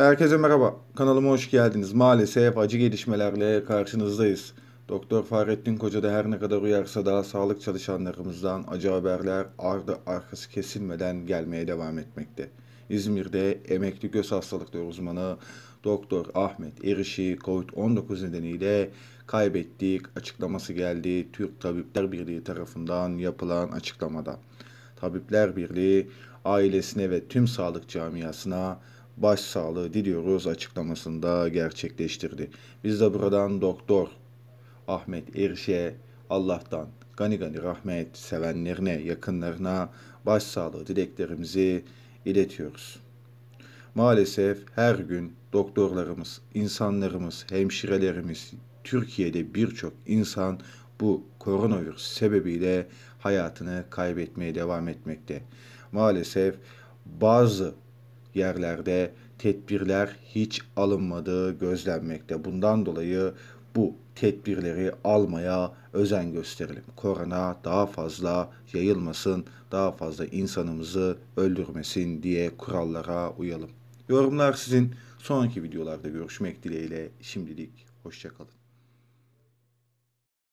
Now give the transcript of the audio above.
Herkese merhaba. Kanalıma hoş geldiniz. Maalesef acı gelişmelerle karşınızdayız. Doktor Fahrettin Koca da her ne kadar uyarsa da sağlık çalışanlarımızdan acı haberler ardı arkası kesilmeden gelmeye devam etmekte. İzmir'de emekli göz hastalıkları uzmanı Doktor Ahmet Erişi COVID-19 nedeniyle kaybettik açıklaması geldi Türk Tabipler Birliği tarafından yapılan açıklamada. Tabipler Birliği ailesine ve tüm sağlık camiasına başsağlığı diliyoruz açıklamasında gerçekleştirdi. Biz de buradan Doktor Ahmet Eriş'e Allah'tan gani gani rahmet sevenlerine, yakınlarına başsağlığı dileklerimizi iletiyoruz. Maalesef her gün doktorlarımız, insanlarımız, hemşirelerimiz, Türkiye'de birçok insan bu koronavirüs sebebiyle hayatını kaybetmeye devam etmekte. Maalesef bazı yerlerde tedbirler hiç alınmadığı gözlenmekte. Bundan dolayı bu tedbirleri almaya özen gösterelim. Korona daha fazla yayılmasın, daha fazla insanımızı öldürmesin diye kurallara uyalım. Yorumlar sizin. Sonraki videolarda görüşmek dileğiyle şimdilik hoşçakalın.